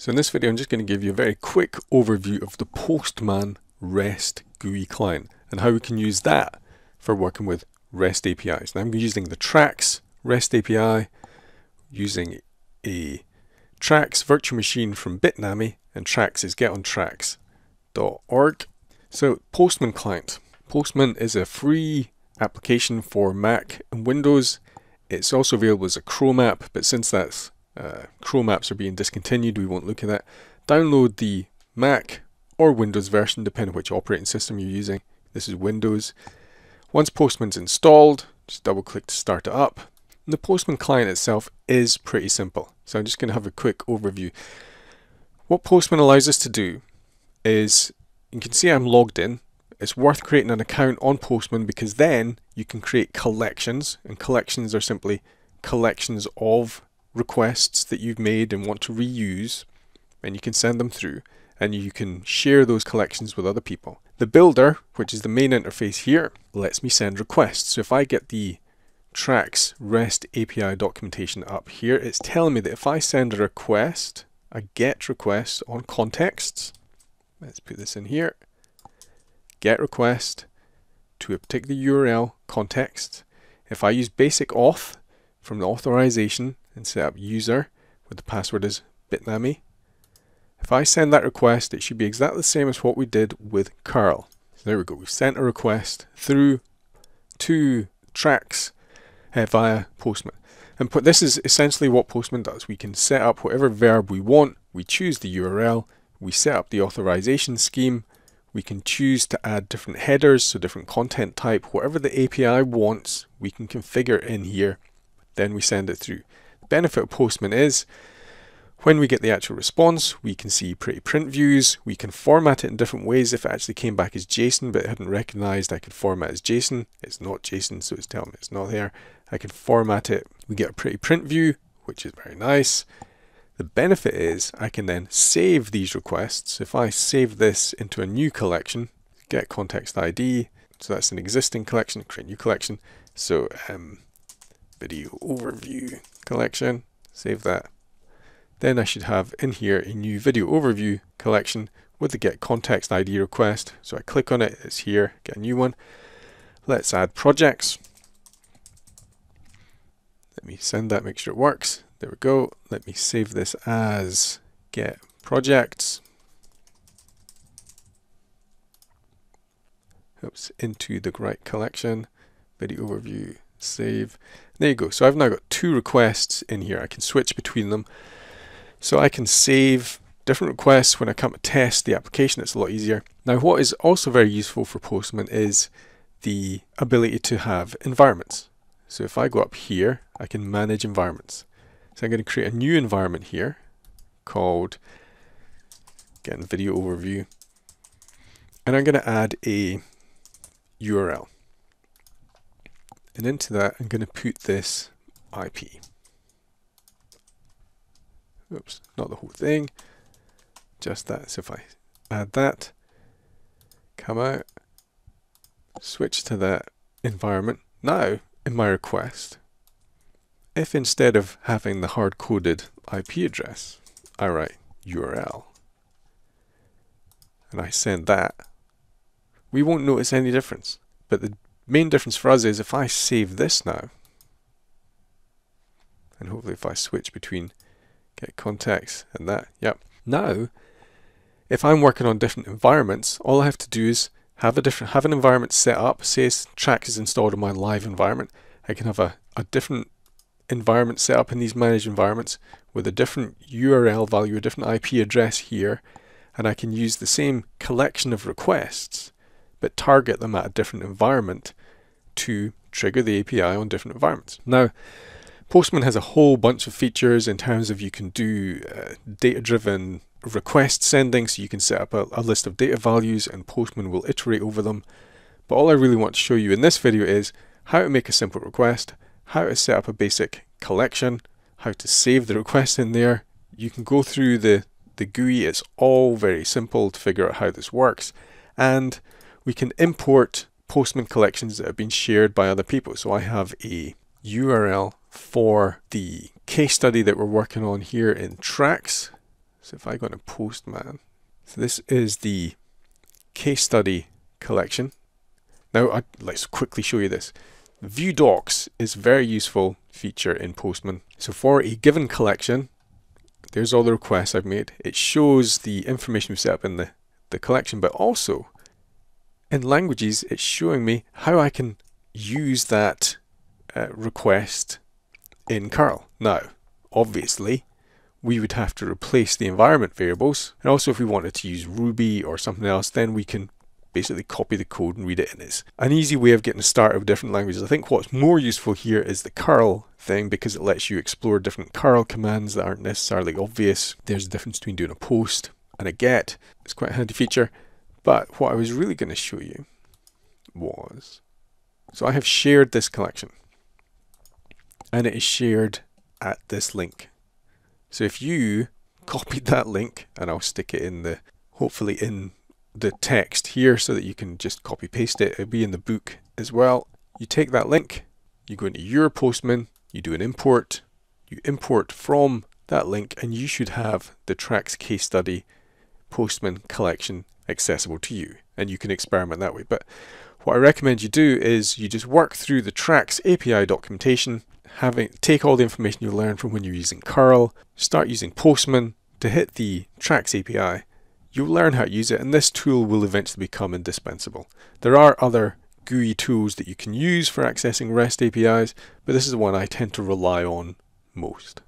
So in this video I'm just going to give you a very quick overview of the Postman REST GUI client and how we can use that for working with REST APIs. Now I'm using the Tracks REST API, using a Tracks virtual machine from Bitnami and Tracks is getontracks.org. So Postman client. Postman is a free application for Mac and Windows. It's also available as a Chrome app, but since that's uh, Chrome apps are being discontinued, we won't look at that. Download the Mac or Windows version, depending which operating system you're using. This is Windows. Once Postman's installed, just double click to start it up. And the Postman client itself is pretty simple. So I'm just going to have a quick overview. What Postman allows us to do is, you can see I'm logged in. It's worth creating an account on Postman because then you can create collections and collections are simply collections of requests that you've made and want to reuse, and you can send them through, and you can share those collections with other people. The builder, which is the main interface here, lets me send requests. So if I get the tracks REST API documentation up here, it's telling me that if I send a request, a GET request on contexts, let's put this in here, GET request to a particular URL context. If I use basic auth from the authorization and set up user with the password as bitnami. If I send that request, it should be exactly the same as what we did with curl. So there we go. We've sent a request through two tracks uh, via Postman. And put, this is essentially what Postman does. We can set up whatever verb we want. We choose the URL. We set up the authorization scheme. We can choose to add different headers, so different content type, whatever the API wants, we can configure in here. Then we send it through benefit of Postman is when we get the actual response, we can see pretty print views, we can format it in different ways. If it actually came back as JSON but it hadn't recognized, I could format as JSON. It's not JSON, so it's telling me it's not there. I can format it. We get a pretty print view, which is very nice. The benefit is I can then save these requests. If I save this into a new collection, get context ID, so that's an existing collection, create new collection. So um, video overview collection, save that. Then I should have in here a new video overview collection with the get context ID request. So I click on it, it's here, get a new one. Let's add projects. Let me send that, make sure it works. There we go. Let me save this as get projects. Oops, into the right collection, video overview save. There you go. So I've now got two requests in here. I can switch between them. So I can save different requests when I come to test the application. It's a lot easier. Now what is also very useful for Postman is the ability to have environments. So if I go up here, I can manage environments. So I'm going to create a new environment here called, again, video overview. And I'm going to add a URL. And into that, I'm going to put this IP. Oops, not the whole thing, just that. So if I add that, come out, switch to that environment. Now, in my request, if instead of having the hard-coded IP address, I write URL, and I send that, we won't notice any difference. But the main difference for us is if I save this now, and hopefully if I switch between get contacts and that, yep. Now, if I'm working on different environments, all I have to do is have a different have an environment set up, say Track is installed in my live environment, I can have a, a different environment set up in these managed environments with a different URL value, a different IP address here, and I can use the same collection of requests but target them at a different environment to trigger the API on different environments. Now, Postman has a whole bunch of features in terms of you can do uh, data-driven request sending, so you can set up a, a list of data values and Postman will iterate over them. But all I really want to show you in this video is how to make a simple request, how to set up a basic collection, how to save the request in there. You can go through the, the GUI, it's all very simple to figure out how this works. And we can import Postman collections that have been shared by other people. So I have a URL for the case study that we're working on here in Tracks. So if I go to Postman, so this is the case study collection. Now I, let's quickly show you this. View docs is a very useful feature in Postman. So for a given collection, there's all the requests I've made. It shows the information we set up in the, the collection, but also in languages, it's showing me how I can use that uh, request in curl. Now, obviously, we would have to replace the environment variables. And also if we wanted to use Ruby or something else, then we can basically copy the code and read it in. It's an easy way of getting started with different languages. I think what's more useful here is the curl thing because it lets you explore different curl commands that aren't necessarily obvious. There's a difference between doing a post and a get. It's quite a handy feature. But what I was really going to show you was, so I have shared this collection and it is shared at this link. So if you copied that link and I'll stick it in the, hopefully in the text here so that you can just copy paste it. It'll be in the book as well. You take that link, you go into your Postman, you do an import, you import from that link and you should have the tracks case study Postman collection accessible to you and you can experiment that way. But what I recommend you do is you just work through the tracks API documentation, having take all the information you learn from when you're using curl, start using Postman to hit the tracks API. You'll learn how to use it and this tool will eventually become indispensable. There are other GUI tools that you can use for accessing REST APIs, but this is the one I tend to rely on most.